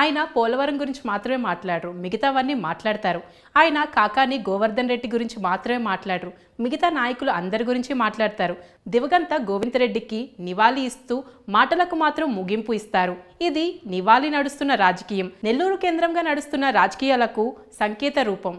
ఆయన పోలవరం గురించి మాత్రమే మాట్లాడరు మిగతావన్నీ మాట్లాడతారు ఆయన కాకాని గోవర్ధన్ రెడ్డి గురించి మాత్రమే మాట్లాడరు మిగతా నాయకులు అందరి గురించి మాట్లాడతారు దివగంత గోవిందరెడ్డికి నివాళి ఇస్తూ మాటలకు మాత్రం ముగింపు ఇస్తారు ఇది నివాళి నడుస్తున్న రాజకీయం నెల్లూరు కేంద్రంగా నడుస్తున్న రాజకీయాలకు సంకేత రూపం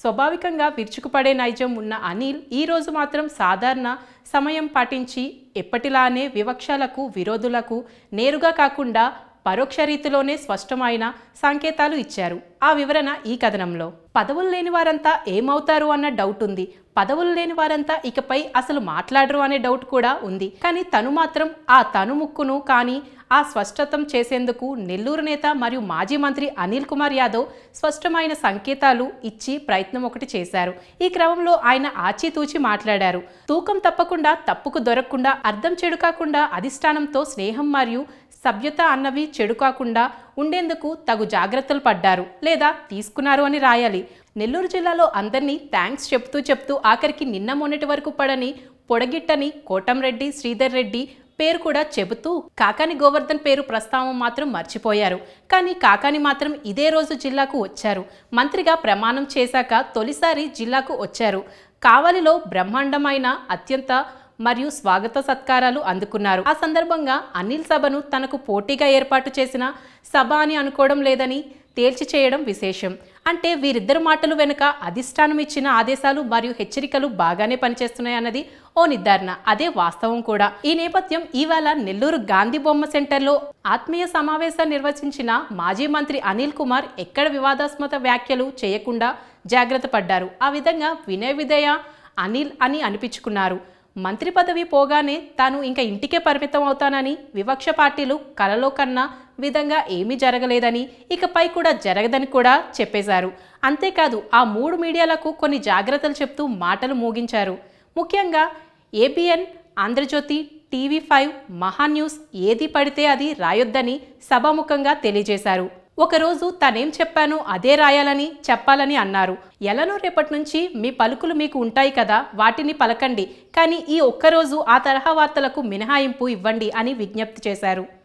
స్వాభావికంగా విరుచుకుపడే నైజం ఉన్న అనిల్ ఈరోజు మాత్రం సాధారణ సమయం పాటించి ఎప్పటిలానే వివక్షాలకు విరోధులకు నేరుగా కాకుండా పరోక్ష రీతిలోనే స్పష్టమైన సంకేతాలు ఇచ్చారు ఆ వివరణ ఈ కథనంలో పదవులు లేని వారంతా ఏమవుతారు అన్న డౌట్ ఉంది పదవులు లేని వారంతా ఇకపై అసలు మాట్లాడరు అనే డౌట్ కూడా ఉంది కానీ తను మాత్రం ఆ తను ముక్కును కానీ ఆ స్పష్టతం చేసేందుకు నెల్లూరు నేత మరియు మాజీ మంత్రి అనిల్ కుమార్ యాదవ్ స్పష్టమైన సంకేతాలు ఇచ్చి ప్రయత్నం ఒకటి చేశారు ఈ క్రమంలో ఆయన ఆచితూచి మాట్లాడారు తూకం తప్పకుండా తప్పుకు దొరకకుండా అర్థం చెడు కాకుండా అధిష్టానంతో స్నేహం మరియు సభ్యత అన్నవి చెడు కాకుండా ఉండేందుకు తగు జాగ్రత్తలు పడ్డారు లేదా తీసుకున్నారు అని రాయాలి నెల్లూరు జిల్లాలో అందరినీ థ్యాంక్స్ చెప్తూ చెప్తూ ఆఖరికి నిన్న మొన్నటి వరకు పడని పొడగిట్టని కోటంరెడ్డి శ్రీధర్ రెడ్డి పేరు కూడా చెబుతూ కాకాని గోవర్ధన్ పేరు ప్రస్తావం మాత్రం మర్చిపోయారు కానీ కాకాని మాత్రం ఇదే రోజు జిల్లాకు వచ్చారు మంత్రిగా ప్రమాణం చేశాక తొలిసారి జిల్లాకు వచ్చారు కావలిలో బ్రహ్మాండమైన అత్యంత మరియు స్వాగత సత్కారాలు అందుకున్నారు ఆ సందర్భంగా అనిల్ సభను తనకు పోటీగా ఏర్పాటు చేసిన సభ అని అనుకోవడం లేదని తేల్చి చేయడం విశేషం అంటే వీరిద్దరు మాటలు వెనుక అధిష్టానం ఇచ్చిన ఆదేశాలు మరియు హెచ్చరికలు బాగానే పనిచేస్తున్నాయన్నది ఓ నిర్ధారణ అదే వాస్తవం కూడా ఈ నేపథ్యం ఈవేళ నెల్లూరు గాంధీ బొమ్మ సెంటర్లో ఆత్మీయ సమావేశం నిర్వచించిన మాజీ మంత్రి అనిల్ కుమార్ ఎక్కడ వివాదాస్మత వ్యాఖ్యలు చేయకుండా జాగ్రత్త పడ్డారు ఆ విధంగా వినయ విధేయ అనిల్ అని అనిపించుకున్నారు మంత్రి పదవి పోగానే తాను ఇంకా ఇంటికే పరిమితం అవుతానని వివక్ష పార్టీలు కలలో కన్నా విధంగా ఏమీ జరగలేదని ఇకపై కూడా జరగదని కూడా చెప్పేశారు అంతేకాదు ఆ మూడు మీడియాలకు కొన్ని జాగ్రత్తలు చెప్తూ మాటలు మోగించారు ముఖ్యంగా ABN Andhra Jyothi TV five Maha News ఏది పడితే అది రాయొద్దని సభాముఖంగా తెలియజేశారు ఒకరోజు తనేం చెప్పాను అదే రాయాలని చెప్పాలని అన్నారు ఎలానో రేపటి నుంచి మీ పలుకులు మీకు ఉంటాయి కదా వాటిని పలకండి కానీ ఈ ఒక్కరోజు ఆ తరహా వార్తలకు మినహాయింపు ఇవ్వండి అని విజ్ఞప్తి చేశారు